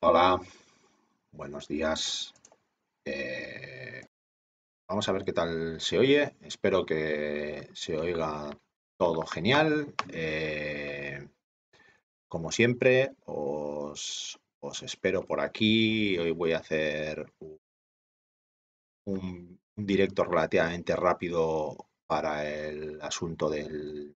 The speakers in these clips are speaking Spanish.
Hola, buenos días. Eh, vamos a ver qué tal se oye. Espero que se oiga todo genial. Eh, como siempre, os, espero por aquí. Hoy voy a hacer un directo relativamente rápido para el asunto del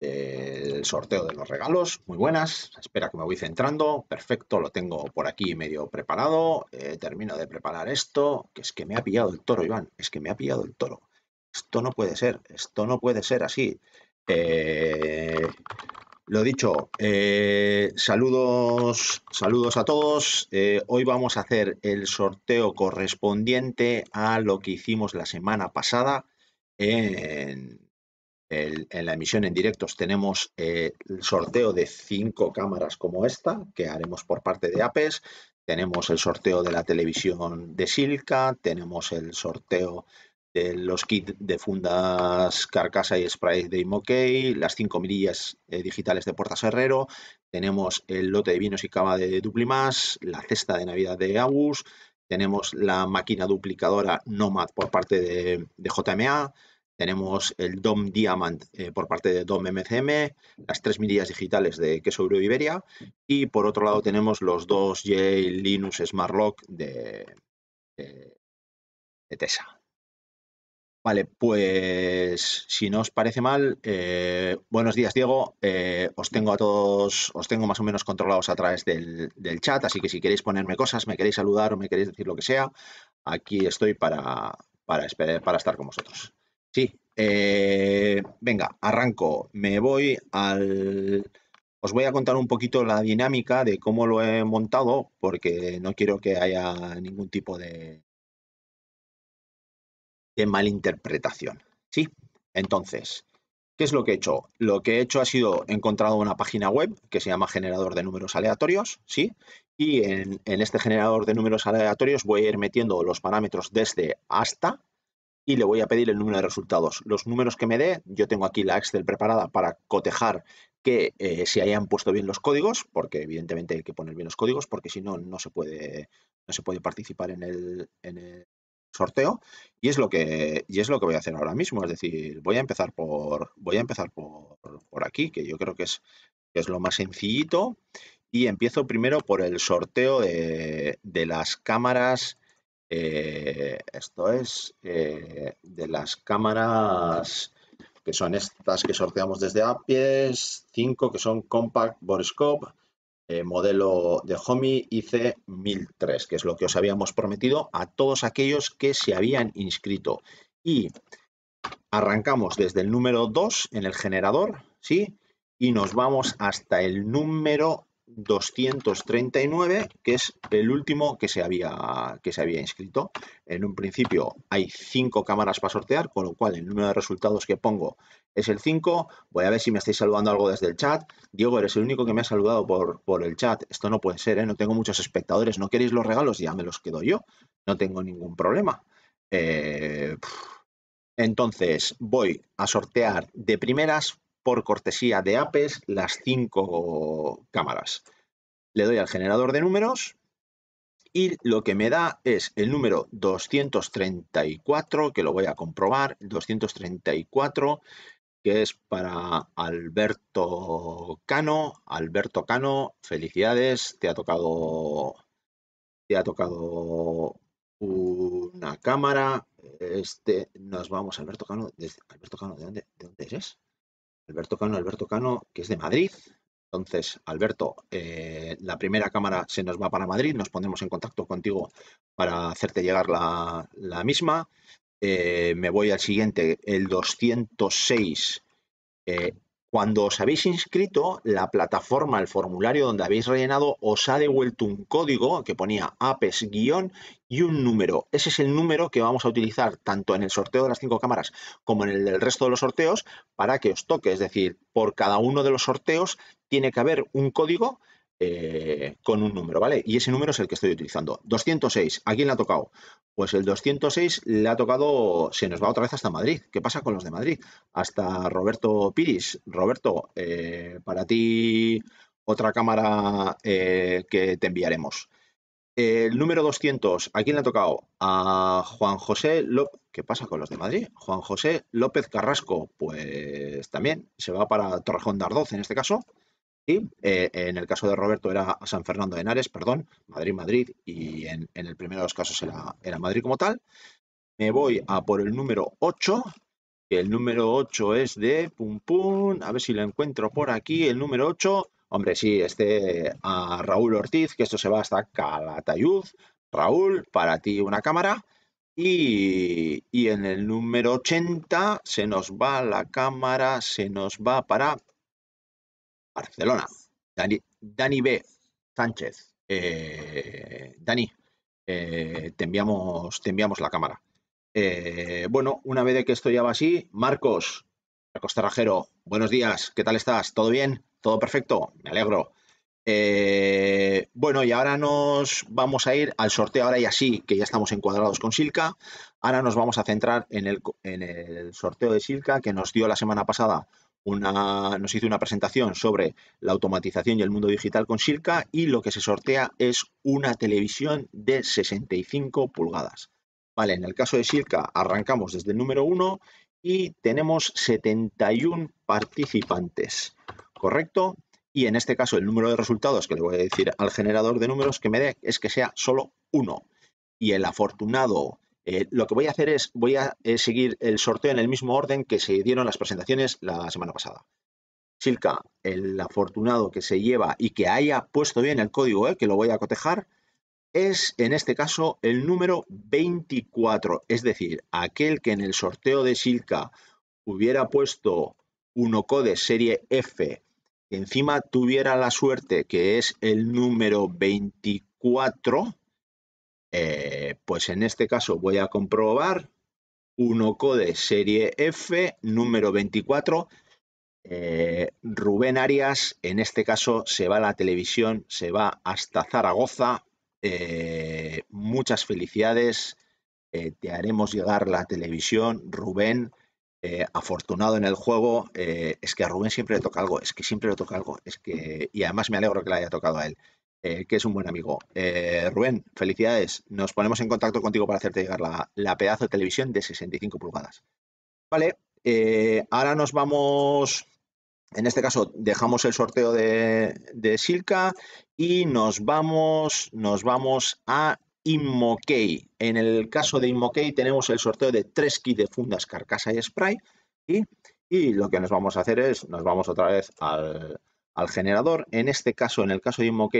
el sorteo de los regalos, muy buenas, espera que me voy centrando, perfecto, lo tengo por aquí medio preparado, eh, termino de preparar esto, que es que me ha pillado el toro, Iván, es que me ha pillado el toro, esto no puede ser, esto no puede ser así. Eh, lo dicho, eh, saludos, saludos a todos. hoy vamos a hacer el sorteo correspondiente a lo que hicimos la semana pasada en, en la emisión en directos tenemos eh, el sorteo de cinco cámaras como esta, que haremos por parte de APES. Tenemos el sorteo de la televisión de Silca, tenemos el sorteo de los kits de fundas carcasa y spray de Imokey, las cinco mirillas eh, digitales de Puertas Herrero, tenemos el lote de vinos y cava de Duplimás, la cesta de Navidad de Agus, tenemos la máquina duplicadora Nomad por parte de JMA, tenemos el DOM Diamond eh, por parte de DOM MCM, las tres mirillas digitales de Queso Euro Iberia y por otro lado tenemos los dos J Linux Smart Lock de, de, TESA. Vale, pues si no os parece mal, eh, buenos días Diego, eh, os tengo a todos, os tengo más o menos controlados a través del, chat, así que si queréis ponerme cosas, me queréis saludar o me queréis decir lo que sea, aquí estoy para, esperar, para estar con vosotros. Sí, eh, venga, arranco. Me voy al... Os voy a contar un poquito la dinámica de cómo lo he montado, porque no quiero que haya ningún tipo de, malinterpretación. ¿Sí? Entonces, ¿qué es lo que he hecho? Lo que he hecho ha sido, encontrar encontrado una página web que se llama generador de números aleatorios, ¿sí? Y en, en este generador de números aleatorios voy a ir metiendo los parámetros desde hasta, y le voy a pedir el número de resultados. Los números que me dé, yo tengo aquí la Excel preparada para cotejar que eh, se hayan puesto bien los códigos, porque evidentemente hay que poner bien los códigos, porque si no, no se puede, no se puede participar en el, en el sorteo. Y es lo que, es lo que voy a hacer ahora mismo. Es decir, voy a empezar por, voy a empezar por, por aquí, que yo creo que es, es lo más sencillito. Y empiezo primero por el sorteo de, de las cámaras eh, esto es eh, de las cámaras que son estas que sorteamos desde Apies, 5 que son Compact Borescope, eh, modelo de Homey IC1003, que es lo que os habíamos prometido a todos aquellos que se habían inscrito. Y arrancamos desde el número 2 en el generador, ¿sí? Y nos vamos hasta el número 239, que es el último que se había, que se había inscrito. En un principio hay cinco cámaras para sortear, con lo cual el número de resultados que pongo es el 5. Voy a ver si me estáis saludando algo desde el chat. Diego, eres el único que me ha saludado por, el chat. Esto no puede ser, ¿eh? no tengo muchos espectadores. ¿No queréis los regalos? Ya me los quedo yo. No tengo ningún problema. Eh, entonces, voy a sortear de primeras por cortesía de APES las cinco cámaras. Le doy al generador de números y lo que me da es el número 234, que lo voy a comprobar, 234, que es para Alberto Cano. Alberto Cano, felicidades, te ha tocado te ha tocado una cámara. Este, nos vamos, Alberto Cano. Alberto Cano, de dónde eres? Alberto Cano, Alberto Cano, que es de Madrid. Entonces, Alberto, eh, la primera cámara se nos va para Madrid, nos pondremos en contacto contigo para hacerte llegar la, misma. Eh, me voy al siguiente, el 206, cuando os habéis inscrito, la plataforma, el formulario donde habéis rellenado, os ha devuelto un código que ponía apes- y un número. Ese es el número que vamos a utilizar tanto en el sorteo de las cinco cámaras como en el del resto de los sorteos para que os toque. Es decir, por cada uno de los sorteos tiene que haber un código eh, con un número, ¿vale? Y ese número es el que estoy utilizando. 206, ¿a quién le ha tocado? Pues el 206 le ha tocado, se nos va otra vez hasta Madrid. ¿Qué pasa con los de Madrid? Hasta Roberto Piris. Roberto, eh, para ti otra cámara eh, que te enviaremos. El número 200, ¿a quién le ha tocado? A Juan José López. ¿Qué pasa con los de Madrid? Juan José López Carrasco, pues también se va para Torrejón de Ardoz en este caso. Eh, en el caso de Roberto era San Fernando de Henares, perdón, Madrid-Madrid, y en, el primero de los casos era, Madrid como tal. Me voy a por el número 8, el número 8 es de Pum Pum, a ver si lo encuentro por aquí, el número 8, hombre, sí, este a Raúl Ortiz, que esto se va hasta Calatayud. Raúl, para ti una cámara. Y, y en el número 80 se nos va la cámara, se nos va para Barcelona. Dani, Dani B. Sánchez. Eh, Dani, eh, te, enviamos, te enviamos la cámara. Eh, bueno, una vez que esto ya va así, Marcos, Marcos Tarrajero, buenos días, ¿qué tal estás? ¿Todo bien? ¿Todo perfecto? Me alegro. bueno, y ahora nos vamos a ir al sorteo, ahora y así que ya estamos encuadrados con Silca. Ahora nos vamos a centrar en el, en el sorteo de Silca que nos dio la semana pasada una, nos hizo una presentación sobre la automatización y el mundo digital con Silca y lo que se sortea es una televisión de 65 pulgadas. Vale, en el caso de Silca arrancamos desde el número 1 y tenemos 71 participantes, ¿correcto? Y en este caso el número de resultados que le voy a decir al generador de números que me dé es que sea solo uno. Y el afortunado eh, lo que voy a hacer es, voy a eh, seguir el sorteo en el mismo orden que se dieron las presentaciones la semana pasada. Silka, el afortunado que se lleva y que haya puesto bien el código, eh, que lo voy a cotejar, es en este caso el número 24. Es decir, aquel que en el sorteo de Silka hubiera puesto un code serie F, encima tuviera la suerte que es el número 24, eh, pues en este caso voy a comprobar uno code serie F número 24. Eh, Rubén Arias, en este caso, se va a la televisión, se va hasta Zaragoza. Eh, muchas felicidades. te haremos llegar la televisión, Rubén. afortunado en el juego, es que a Rubén siempre le toca algo, es que siempre le toca algo, es que y además me alegro que le haya tocado a él. Eh, que es un buen amigo. Eh, Rubén, felicidades. Nos ponemos en contacto contigo para hacerte llegar la, pedazo de televisión de 65 pulgadas. Vale, eh, ahora nos vamos, en este caso dejamos el sorteo de, de y nos vamos, nos vamos a Inmokey. En el caso de Inmokey tenemos el sorteo de tres kits de fundas, carcasa y spray. y lo que nos vamos a hacer es, nos vamos otra vez al, al generador. En este caso, en el caso de MOK,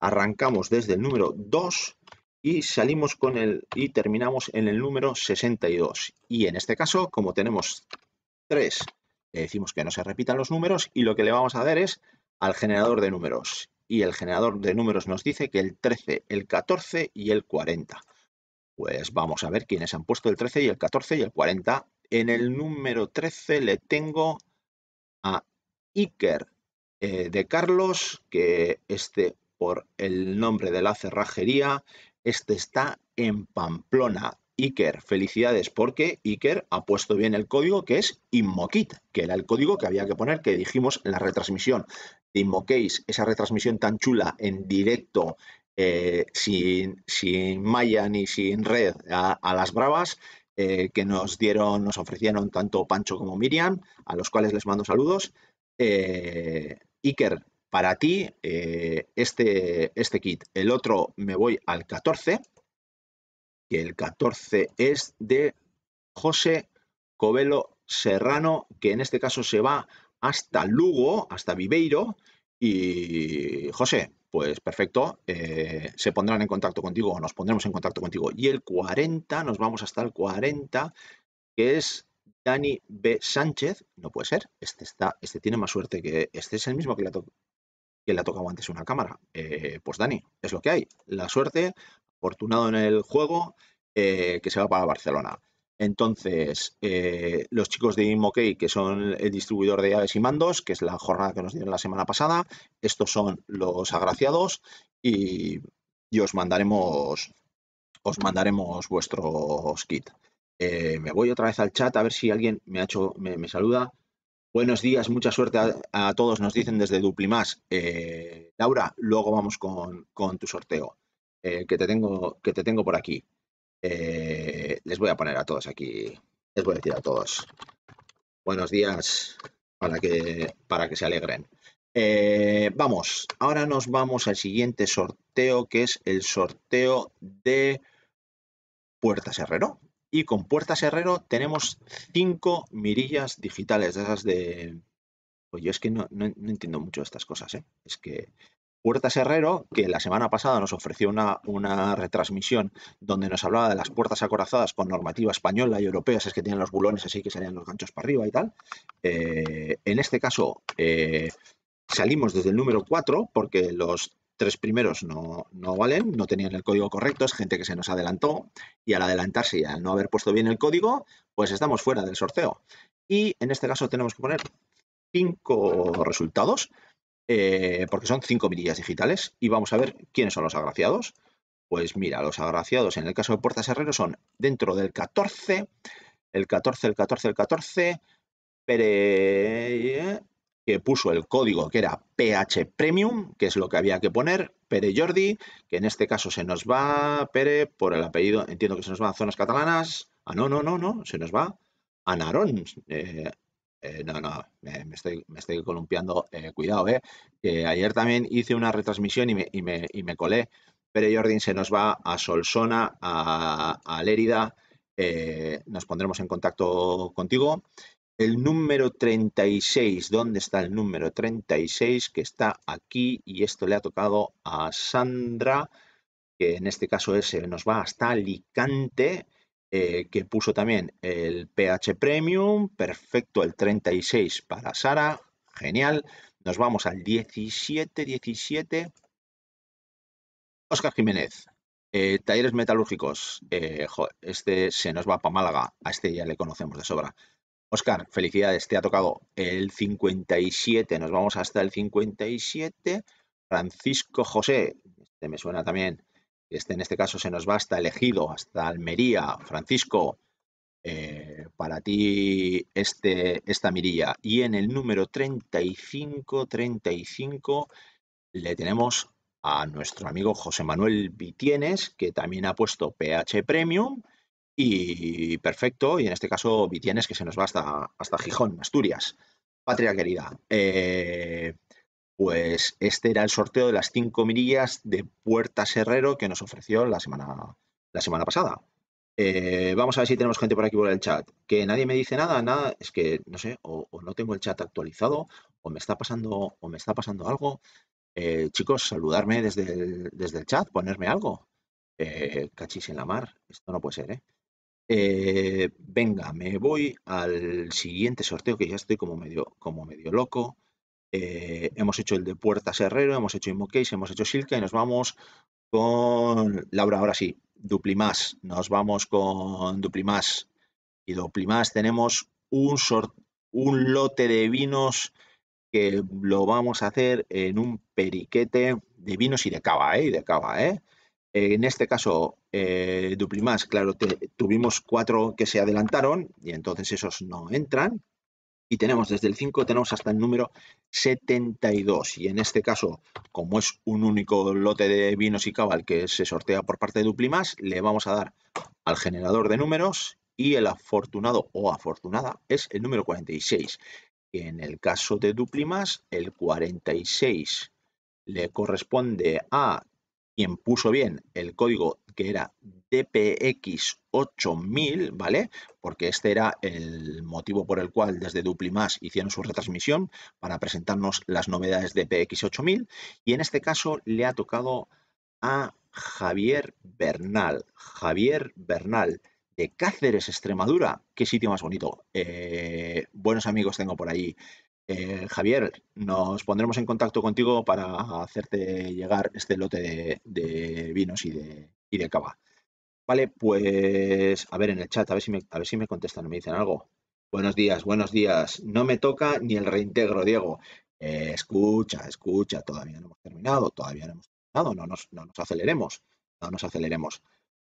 arrancamos desde el número 2 y salimos con el y terminamos en el número 62. Y en este caso, como tenemos 3, le decimos que no se repitan los números y lo que le vamos a dar es al generador de números. Y el generador de números nos dice que el 13, el 14 y el 40. Pues vamos a ver quiénes han puesto el 13 y el 14 y el 40. En el número 13 le tengo a Iker eh, de Carlos, que este por el nombre de la cerrajería, este está en Pamplona. Iker, felicidades porque Iker ha puesto bien el código que es Inmokit, que era el código que había que poner, que dijimos en la retransmisión. Inmoquéis esa retransmisión tan chula en directo, eh, sin, sin ni sin red, a, las bravas, eh, que nos dieron, nos ofrecieron tanto Pancho como Miriam, a los cuales les mando saludos. Iker, para ti eh, este, este kit. El otro me voy al 14, que el 14 es de José Covelo Serrano, que en este caso se va hasta Lugo, hasta Viveiro. Y José, pues perfecto, eh, se pondrán en contacto contigo o nos pondremos en contacto contigo. Y el 40, nos vamos hasta el 40, que es Dani B. Sánchez, no puede ser, este, está, este tiene más suerte que este es el mismo que le ha, que tocado antes una cámara. Eh, pues Dani, es lo que hay. La suerte, afortunado en el juego, eh, que se va para Barcelona. Entonces, eh, los chicos de ImoKey, que son el distribuidor de llaves y mandos, que es la jornada que nos dieron la semana pasada, estos son los agraciados y, os mandaremos os mandaremos vuestros kits. Eh, me voy otra vez al chat a ver si alguien me ha hecho, me, saluda. Buenos días, mucha suerte a, todos, nos dicen desde Duplimás. Eh, Laura, luego vamos con, tu sorteo, eh, que, te tengo, que te tengo por aquí. les voy a poner a todos aquí, les voy a decir a todos. Buenos días para que, para que se alegren. vamos, ahora nos vamos al siguiente sorteo, que es el sorteo de Puertas Herrero. Y con puertas herrero tenemos cinco mirillas digitales, de esas de... Pues Oye, es que no, entiendo mucho estas cosas, ¿eh? Es que Puertas Herrero, que la semana pasada nos ofreció una, una, retransmisión donde nos hablaba de las puertas acorazadas con normativa española y europea, es que tienen los bulones así que salían los ganchos para arriba y tal. Eh, en este caso, eh, salimos desde el número 4 porque los tres primeros no, valen, no tenían el código correcto, es gente que se nos adelantó y al adelantarse y al no haber puesto bien el código, pues estamos fuera del sorteo. Y en este caso tenemos que poner cinco resultados, eh, porque son cinco mirillas digitales, y vamos a ver quiénes son los agraciados. Pues mira, los agraciados en el caso de Puertas Herrero son dentro del 14, el 14, el 14, el 14, Pere que puso el código que era PH Premium, que es lo que había que poner, Pere Jordi, que en este caso se nos va Pere por el apellido, entiendo que se nos va a zonas catalanas. Ah, no, no, no, no, se nos va a Narón. Eh, eh, no, no, me, estoy, me estoy columpiando, eh, cuidado, eh. Ayer también hice una retransmisión y me, y me, y me colé. Pere Jordi se nos va a Solsona, a, a Lérida. nos pondremos en contacto contigo el número 36. ¿Dónde está el número 36? Que está aquí y esto le ha tocado a Sandra, que en este caso ese nos va hasta Alicante, eh, que puso también el PH Premium. Perfecto, el 36 para Sara. Genial. Nos vamos al 17, 17. Oscar Jiménez, eh, talleres metalúrgicos. Eh, este se nos va para Málaga. A este ya le conocemos de sobra. Oscar, felicidades, te ha tocado el 57, nos vamos hasta el 57. Francisco José, este me suena también, este en este caso se nos va hasta elegido, hasta Almería. Francisco, eh, para ti este, esta mirilla. Y en el número 35, 35, le tenemos a nuestro amigo José Manuel Vitienes, que también ha puesto PH Premium y perfecto, y en este caso Vitienes que se nos va hasta, Gijón, Asturias. Patria querida, eh, pues este era el sorteo de las cinco mirillas de Puertas Herrero que nos ofreció la semana, la semana pasada. Eh, vamos a ver si tenemos gente por aquí por el chat. Que nadie me dice nada, nada, es que no sé, o, no tengo el chat actualizado, o me está pasando, o me está pasando algo. Eh, chicos, saludarme desde el, desde el chat, ponerme algo. Eh, cachis en la mar, esto no puede ser, ¿eh? Eh, venga, me voy al siguiente sorteo que ya estoy como medio, como medio loco. Eh, hemos hecho el de Puertas Herrero, hemos hecho Inmocase, hemos hecho Silca y nos vamos con Laura, ahora sí, Duplimás. Nos vamos con Duplimás. Y Duplimás tenemos un, un lote de vinos que lo vamos a hacer en un periquete de vinos y de cava, ¿eh? Y de cava, ¿eh? Eh, en este caso, eh, Duplimas, claro, tuvimos cuatro que se adelantaron y entonces esos no entran. Y tenemos desde el 5, tenemos hasta el número 72. Y en este caso, como es un único lote de vinos y cabal que se sortea por parte de Duplimas, le vamos a dar al generador de números y el afortunado o afortunada es el número 46. Y en el caso de Duplimas, el 46 le corresponde a quien puso bien el código que era DPX 8000, ¿vale? Porque este era el motivo por el cual desde Duplimas hicieron su retransmisión para presentarnos las novedades de DPX 8000 y en este caso le ha tocado a Javier Bernal. Javier Bernal de Cáceres, Extremadura. Qué sitio más bonito. Eh, buenos amigos tengo por ahí eh, Javier, nos pondremos en contacto contigo para hacerte llegar este lote de, vinos y de, cava. Vale, pues a ver en el chat, a ver si me, a ver si me contestan, me dicen algo. Buenos días, buenos días. No me toca ni el reintegro, Diego. Eh, escucha, escucha, todavía no hemos terminado, todavía no hemos terminado, no nos, aceleremos, no nos aceleremos.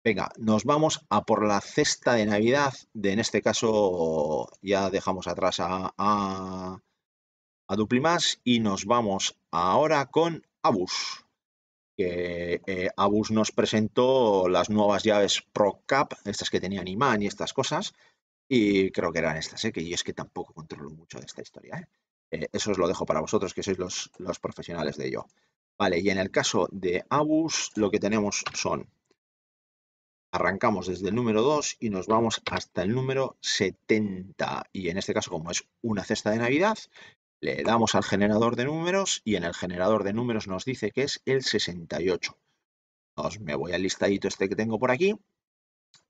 Venga, nos vamos a por la cesta de Navidad. De, en este caso, ya dejamos atrás a a más y nos vamos ahora con Abus. Que eh, Abus nos presentó las nuevas llaves ProCap, estas que tenían imán y estas cosas. Y creo que eran estas, ¿eh? que es que tampoco controlo mucho de esta historia. ¿eh? eso os lo dejo para vosotros, que sois los, los, profesionales de ello. Vale, y en el caso de Abus, lo que tenemos son... Arrancamos desde el número 2 y nos vamos hasta el número 70. Y en este caso, como es una cesta de Navidad, le damos al generador de números y en el generador de números nos dice que es el 68. Os me voy al listadito este que tengo por aquí.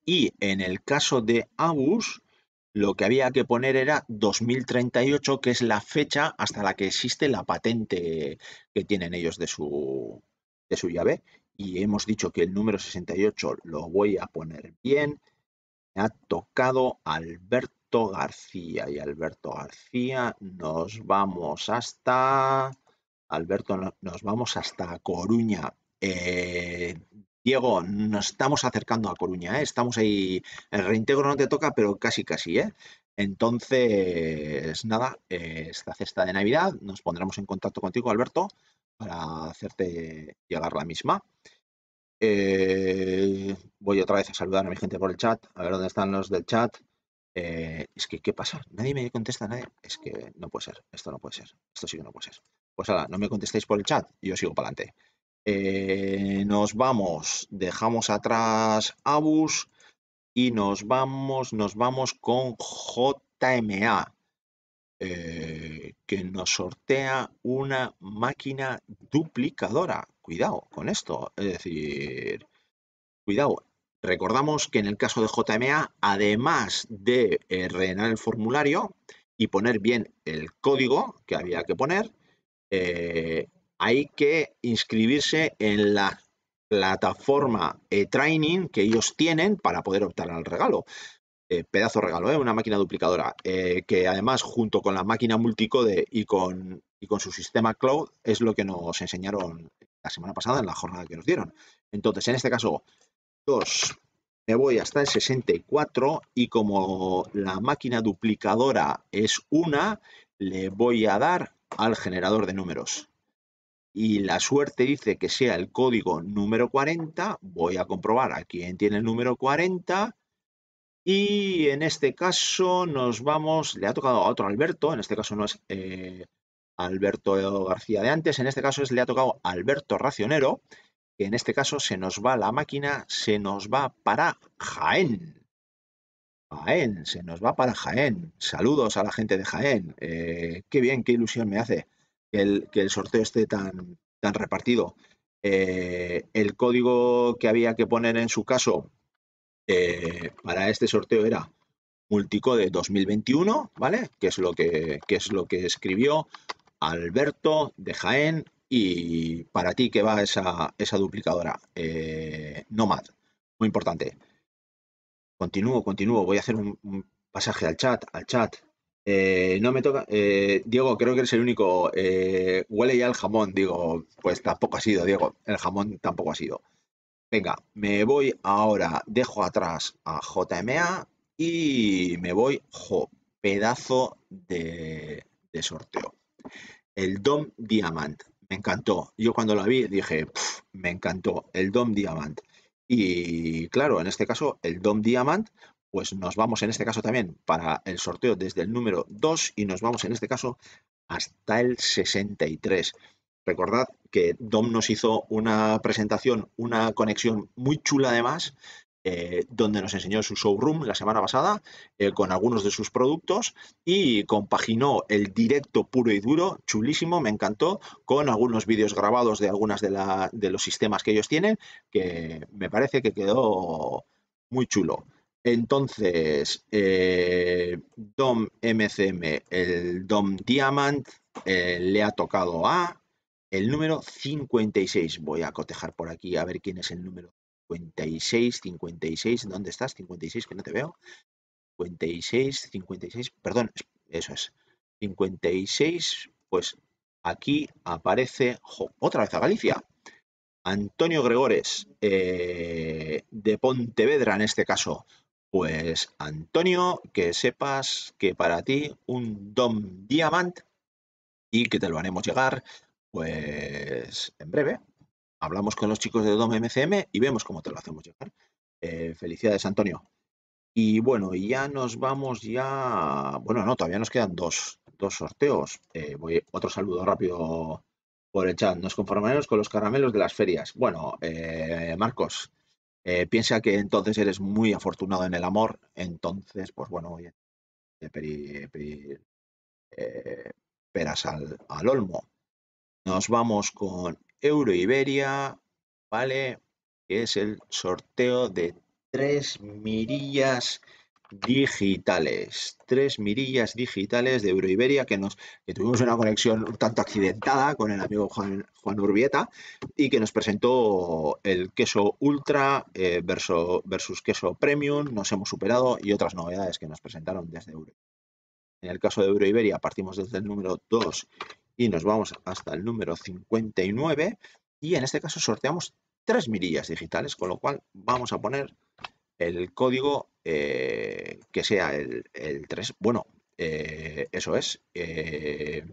Y en el caso de Abus, lo que había que poner era 2038, que es la fecha hasta la que existe la patente que tienen ellos de su, de su llave. Y hemos dicho que el número 68 lo voy a poner bien. Me ha tocado Alberto. García y Alberto García nos vamos hasta Alberto nos vamos hasta Coruña eh, Diego nos estamos acercando a Coruña ¿eh? estamos ahí el reintegro no te toca pero casi casi ¿eh? entonces nada esta cesta de Navidad nos pondremos en contacto contigo Alberto para hacerte llegar la misma voy otra vez a saludar a mi gente por el chat a ver dónde están los del chat eh, es que, ¿qué pasa? Nadie me contesta, nadie. Es que no puede ser, esto no puede ser, esto sí que no puede ser. Pues ahora, no me contestéis por el chat yo sigo para adelante. Eh, nos vamos, dejamos atrás Abus y nos vamos, nos vamos con JMA, eh, que nos sortea una máquina duplicadora. Cuidado con esto, es decir, cuidado, Recordamos que en el caso de JMA, además de eh, rellenar el formulario y poner bien el código que había que poner, eh, hay que inscribirse en la plataforma e-training eh, que ellos tienen para poder optar al regalo. pedazo regalo, ¿eh? una máquina duplicadora, que además junto con la máquina multicode y con, y con su sistema cloud es lo que nos enseñaron la semana pasada en la jornada que nos dieron. Entonces, en este caso, 2 me voy hasta el 64 y como la máquina duplicadora es una, le voy a dar al generador de números. Y la suerte dice que sea el código número 40. Voy a comprobar a quién tiene el número 40. Y en este caso nos vamos, le ha tocado a otro Alberto, en este caso no es eh, Alberto García de antes, en este caso es, le ha tocado Alberto Racionero, en este caso se nos va la máquina, se nos va para Jaén. Jaén, se nos va para Jaén. Saludos a la gente de Jaén. Eh, qué bien, qué ilusión me hace que el, que el sorteo esté tan, tan repartido. Eh, el código que había que poner en su caso eh, para este sorteo era Multicode 2021, ¿vale? Que es lo que, que es lo que escribió Alberto de Jaén y para ti, que va esa, esa duplicadora? Eh, Nomad, muy importante. Continúo, continúo. Voy a hacer un, pasaje al chat, al chat. Eh, no me toca. Eh, Diego, creo que eres el único. huele ya el jamón. Digo, pues tampoco ha sido, Diego. El jamón tampoco ha sido. Venga, me voy ahora. Dejo atrás a JMA y me voy. pedazo de, sorteo. El Dom Diamante me encantó. Yo cuando la vi dije, me encantó, el Dom Diamant. Y claro, en este caso, el Dom Diamant, pues nos vamos en este caso también para el sorteo desde el número 2 y nos vamos en este caso hasta el 63. Recordad que Dom nos hizo una presentación, una conexión muy chula además, eh, donde nos enseñó su showroom la semana pasada eh, con algunos de sus productos y compaginó el directo puro y duro, chulísimo, me encantó, con algunos vídeos grabados de algunos de, los sistemas que ellos tienen, que me parece que quedó muy chulo. Entonces, eh, DOM MCM, el DOM Diamant, le ha tocado a el número 56. Voy a cotejar por aquí a ver quién es el número 56, 56, ¿dónde estás? 56, que no te veo. 56, 56, perdón, eso es. 56, pues aquí aparece otra vez a Galicia. Antonio Gregores, eh, de Pontevedra en este caso. Pues Antonio, que sepas que para ti un Dom Diamant y que te lo haremos llegar pues en breve, hablamos con los chicos de DOM MCM y vemos cómo te lo hacemos llegar. Eh, felicidades, Antonio. Y bueno, ya nos vamos ya... Bueno, no, todavía nos quedan dos, dos sorteos. Eh, voy, otro saludo rápido por el chat. Nos conformaremos con los caramelos de las ferias. Bueno, eh, Marcos, piensa que entonces eres muy afortunado en el amor. Entonces, pues bueno, oye, peras al olmo. Nos vamos con Euroiberia, ¿vale? Que es el sorteo de tres mirillas digitales. Tres mirillas digitales de Euroiberia que nos que tuvimos una conexión un tanto accidentada con el amigo Juan, Juan Urbieta y que nos presentó el queso ultra eh, versus, versus queso premium, nos hemos superado y otras novedades que nos presentaron desde Euroiberia. En el caso de Euroiberia partimos desde el número 2 y nos vamos hasta el número 59 y en este caso sorteamos tres mirillas digitales, con lo cual vamos a poner el código eh, que sea el, 3. Bueno, eh, eso es. Eh,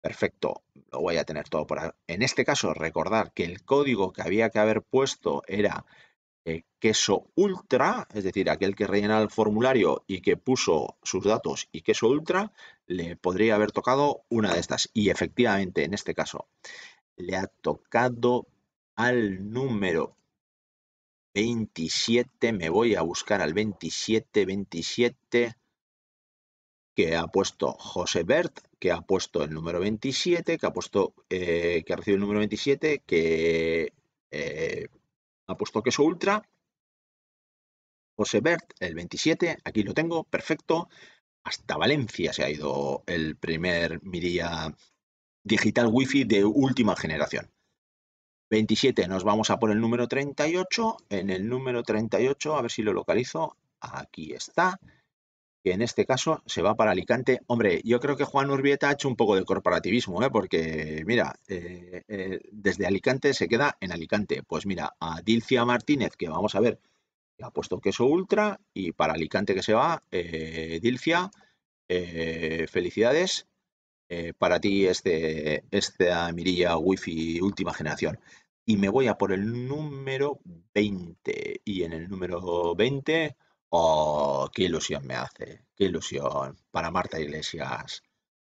perfecto, lo voy a tener todo por ahí. En este caso, recordar que el código que había que haber puesto era queso ultra, es decir, aquel que rellena el formulario y que puso sus datos y queso ultra, le podría haber tocado una de estas. Y efectivamente, en este caso, le ha tocado al número 27. Me voy a buscar al 27, 27 que ha puesto José Bert, que ha puesto el número 27, que ha puesto eh, que ha recibido el número 27, que eh, ha puesto es ultra. José Bert, el 27, aquí lo tengo, perfecto hasta Valencia se ha ido el primer miría digital wifi de última generación. 27, nos vamos a por el número 38. En el número 38, a ver si lo localizo, aquí está. en este caso se va para Alicante. Hombre, yo creo que Juan Urbieta ha hecho un poco de corporativismo, ¿eh? porque mira, eh, eh, desde Alicante se queda en Alicante. Pues mira, a Dilcia Martínez, que vamos a ver ha puesto queso ultra y para Alicante que se va, eh, eh felicidades. Eh, para ti este, esta mirilla wifi última generación. Y me voy a por el número 20. Y en el número 20, oh, qué ilusión me hace, qué ilusión. Para Marta Iglesias,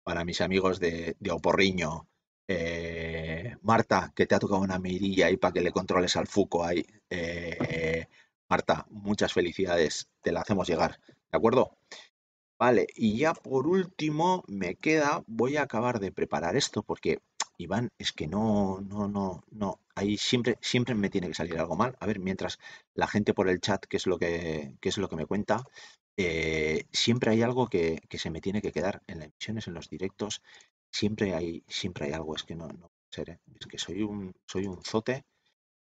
para mis amigos de, Oporriño. Eh, Marta, que te ha tocado una mirilla ahí para que le controles al Fuco ahí. Marta, muchas felicidades, te la hacemos llegar, ¿de acuerdo? Vale, y ya por último me queda, voy a acabar de preparar esto porque Iván, es que no, no, no, no, ahí siempre, siempre me tiene que salir algo mal. A ver, mientras la gente por el chat, que es lo que, que es lo que me cuenta, eh, siempre hay algo que, que, se me tiene que quedar en las emisiones, en los directos, siempre hay, siempre hay algo, es que no, no puede ser, ¿eh? es que soy un, soy un zote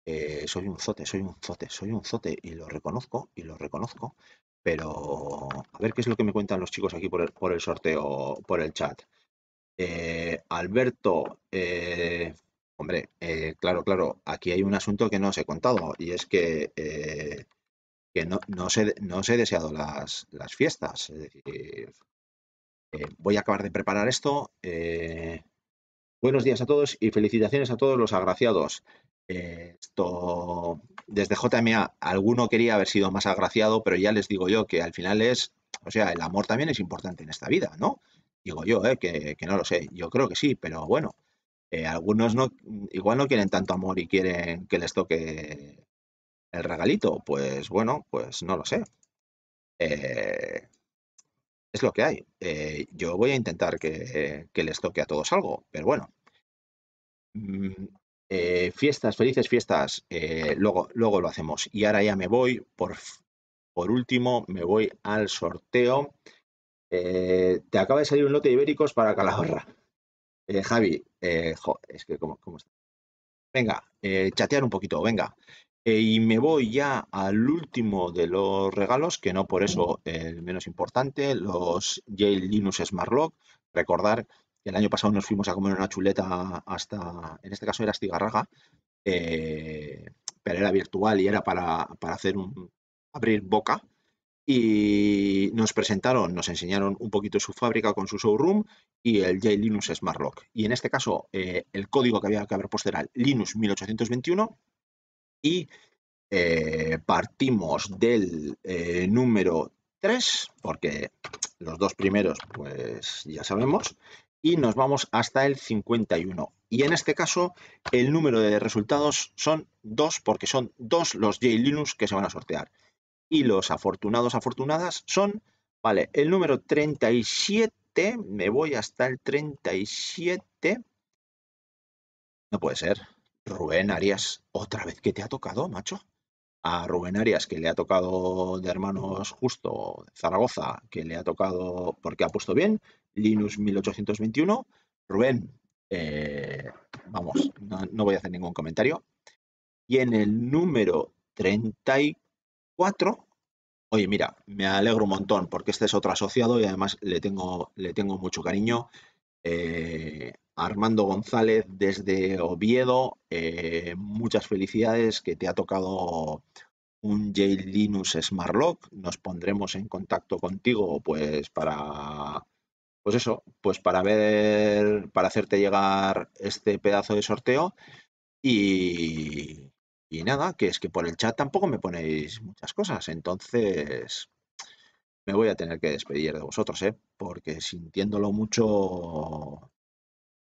eh, soy un zote, soy un zote, soy un zote, y lo reconozco, y lo reconozco, pero a ver qué es lo que me cuentan los chicos aquí por el, sorteo, por el chat. Eh, Alberto, eh, hombre, claro, claro, aquí hay un asunto que no os he contado, y es que, que no, no, no os he deseado las, las fiestas, voy a acabar de preparar esto. Buenos días a todos y felicitaciones a todos los agraciados. Eh, esto, desde JMA alguno quería haber sido más agraciado, pero ya les digo yo que al final es, o sea, el amor también es importante en esta vida, ¿no? Digo yo, ¿eh? que, no lo sé, yo creo que sí, pero bueno, eh, algunos no, igual no quieren tanto amor y quieren que les toque el regalito, pues bueno, pues no lo sé. es lo que hay. yo voy a intentar que, que les toque a todos algo, pero bueno, mm, eh, fiestas, felices fiestas, eh, luego, luego lo hacemos. Y ahora ya me voy, por, por último, me voy al sorteo. Eh, te acaba de salir un lote de ibéricos para Calahorra. Javi, es que ¿cómo, está? Venga, chatear un poquito, venga. y me voy ya al último de los regalos, que no por eso el menos importante, los Yale Linux Smart Lock. Recordar el año pasado nos fuimos a comer una chuleta hasta, en este caso era Astigarraga, eh, pero era virtual y era para, hacer un, abrir boca. Y nos presentaron, nos enseñaron un poquito su fábrica con su showroom y el J Linux Smart Lock. Y en este caso, eh, el código que había que haber puesto era Linux 1821 y eh, partimos del número 3, porque los dos primeros, pues ya sabemos, y nos vamos hasta el 51. Y en este caso, el número de resultados son dos, porque son dos los JLinux que se van a sortear. Y los afortunados, afortunadas son, vale, el número 37, me voy hasta el 37. No puede ser. Rubén Arias, otra vez que te ha tocado, macho. A Rubén Arias, que le ha tocado de Hermanos Justo, Zaragoza, que le ha tocado porque ha puesto bien. Linux 1821. Rubén, eh, vamos, no, voy a hacer ningún comentario. Y en el número 34, oye, mira, me alegro un montón porque este es otro asociado y además le tengo, le tengo mucho cariño. Eh, Armando González desde Oviedo, eh, muchas felicidades que te ha tocado un J Linux Smart Lock. Nos pondremos en contacto contigo pues para pues eso, pues para ver, para hacerte llegar este pedazo de sorteo y, nada, que es que por el chat tampoco me ponéis muchas cosas, entonces me voy a tener que despedir de vosotros, ¿eh? porque sintiéndolo mucho,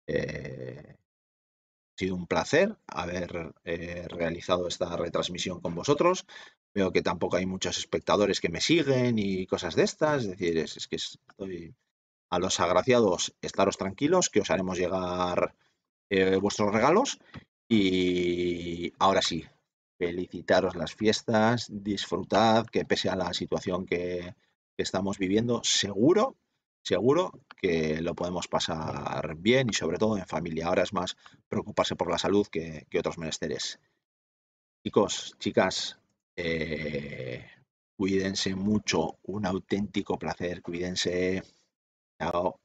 eh, ha sido un placer haber eh, realizado esta retransmisión con vosotros. Veo que tampoco hay muchos espectadores que me siguen y cosas de estas, es decir, es que estoy a los agraciados, estaros tranquilos, que os haremos llegar eh, vuestros regalos. Y ahora sí, felicitaros las fiestas, disfrutad, que pese a la situación que, estamos viviendo, seguro, seguro que lo podemos pasar bien y sobre todo en familia. Ahora es más preocuparse por la salud que, otros menesteres. Chicos, chicas, eh, cuídense mucho, un auténtico placer, cuídense. out